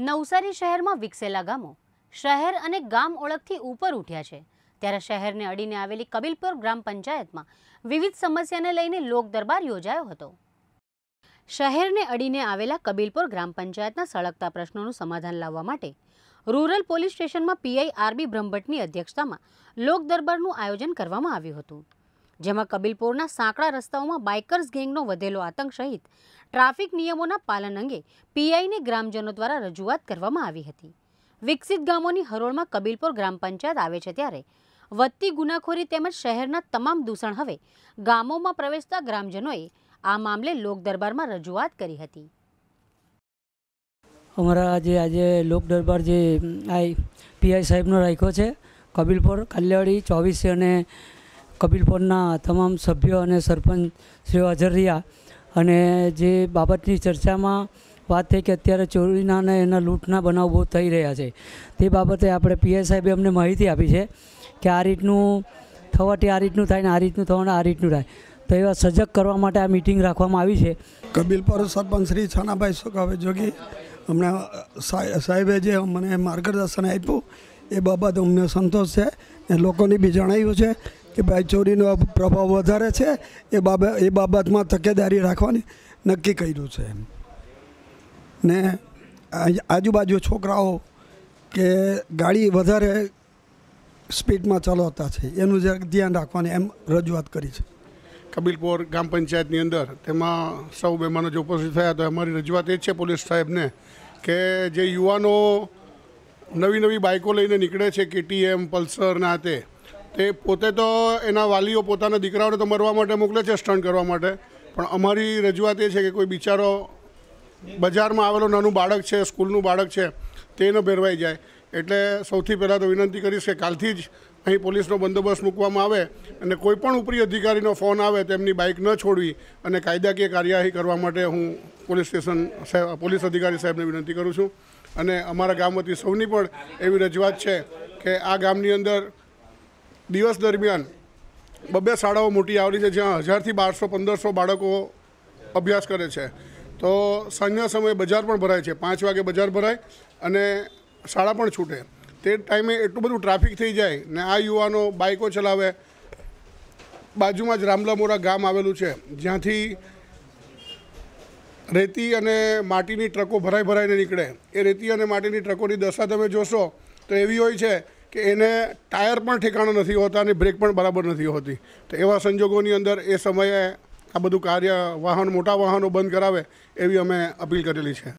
નવસારી શહેરમાં વિકસેલા ગામો શહેર અને ગામ ઓળખથી ઉપર ઉઠ્યા છે ત્યારે શહેરને અડીને આવેલી કબીલપુર ગ્રામ પંચાયતમાં વિવિધ સમસ્યાને લઈને લોક દરબાર યોજાયો હતો શહેરને અડીને આવેલા કબીલપુર ગ્રામ પંચાયતના સળગતા પ્રશ્નોનું સમાધાન લાવવા માટે રૂરલ પોલીસ સ્ટેશનમાં પીઆઈ આરબી બ્રહ્મભટ્ટની અધ્યક્ષતામાં લોક દરબારનું આયોજન કરવામાં આવ્યું હતું જેમાં કબીલપુરના સાંકડા રસ્તાઓમાં બાઇકર્સ ગેંગનો વધેલો આતંક સહિત ટ્રાફિક નિયમોના પાલન અંગે પીઆઈને ગ્રામજનો દ્વારા રજૂઆત કરવામાં આવી હતી વિકસિત ગામોની હરોળમાં કબીલપુર ગ્રામ પંચાયત આવે છે ત્યારે વધતી ગુનાખોરી તેમજ શહેરના તમામ દૂષણ હવે ગામોમાં પ્રવેશતા ગ્રામજનોએ આ મામલે લોકદરબારમાં રજૂઆત કરી હતી અમારા આજે આજે લોકદરબાર જે આઈ પીઆઈ સાહેબનો રાખ્યો છે કબીલપુર કલ્યાણી ચોવીસે અને કપિલ તમામ સભ્યો અને સરપંચ શ્રીઓ હાજર રહ્યા અને જે બાબતની ચર્ચામાં વાત થઈ કે અત્યારે ચોરીના અને એના લૂંટના બનાવ બહુ થઈ રહ્યા છે તે બાબતે આપણે પીએસ સાહેબે અમને માહિતી આપી છે કે આ રીતનું થવાથી આ રીતનું થાય ને આ રીતનું થવાનું આ રીતનું થાય તો એવા સજગ કરવા માટે આ મિટિંગ રાખવામાં આવી છે કબીલપર સરપંચ શ્રી છાનાભાઈ સુખાવે જોગી હમણાં સાહેબે જે મને માર્ગદર્શન આપ્યું એ બાબત અમને સંતોષ છે એ લોકોને બી જણાવ્યું છે કે ભાઈ ચોરીનો પ્રભાવ વધારે છે એ બાબત એ બાબતમાં તકેદારી રાખવાની નક્કી કર્યું છે ને આજુબાજુ છોકરાઓ કે ગાડી વધારે સ્પીડમાં ચલાવતા છે એનું જે ધ્યાન રાખવાની એમ રજૂઆત કરી છે કબીલપોર ગ્રામ પંચાયતની અંદર તેમાં સૌ મહેમાનો જે ઉપસ્થિત થયા તો અમારી રજૂઆત એ છે પોલીસ સાહેબને કે જે યુવાનો નવી નવી બાઇકો લઈને નીકળે છે કેટીએમ પલ્સર ના તે તે પોતે તો એના વાલીઓ પોતાના દીકરાઓને તો મરવા માટે મોકલે છે સ્ટન્ટ કરવા માટે પણ અમારી રજૂઆત એ છે કે કોઈ બિચારો બજારમાં આવેલો નાનું બાળક છે સ્કૂલનું બાળક છે તેનો ભેરવાઈ જાય એટલે સૌથી પહેલાં તો વિનંતી કરીશ કે કાલથી જ અહીં પોલીસનો બંદોબસ્ત મૂકવામાં આવે અને કોઈ પણ ઉપરી અધિકારીનો ફોન આવે તેમની બાઇક ન છોડવી અને કાયદાકીય કાર્યવાહી કરવા માટે હું પોલીસ સ્ટેશન પોલીસ અધિકારી સાહેબને વિનંતી કરું છું અને અમારા ગામ વતી સૌની પણ એવી રજૂઆત છે કે આ ગામની અંદર દિવસ દરમિયાન બબ્બે શાળાઓ મોટી આવેલી છે જ્યાં હજારથી બારસો પંદરસો બાળકો અભ્યાસ કરે છે તો સાંજના સમયે બજાર પણ ભરાય છે પાંચ વાગે બજાર ભરાય અને શાળા પણ છૂટે તે ટાઈમે એટલું બધું ટ્રાફિક થઈ જાય ને આ યુવાનો બાઇકો ચલાવે બાજુમાં જ રામલામોરા ગામ આવેલું છે જ્યાંથી રેતી અને માટીની ટ્રકો ભરાઈ ભરાઈને નીકળે એ રેતી અને માટીની ટ્રકોની દશા તમે જોશો તો એવી હોય છે કે એને ટાયર પણ ઠેકાણો નથી હોતા અને બ્રેક પણ બરાબર નથી હોતી તો એવા સંજોગોની અંદર એ સમયે આ બધું કાર્ય વાહન મોટા વાહનો બંધ કરાવે એવી અમે અપીલ કરેલી છે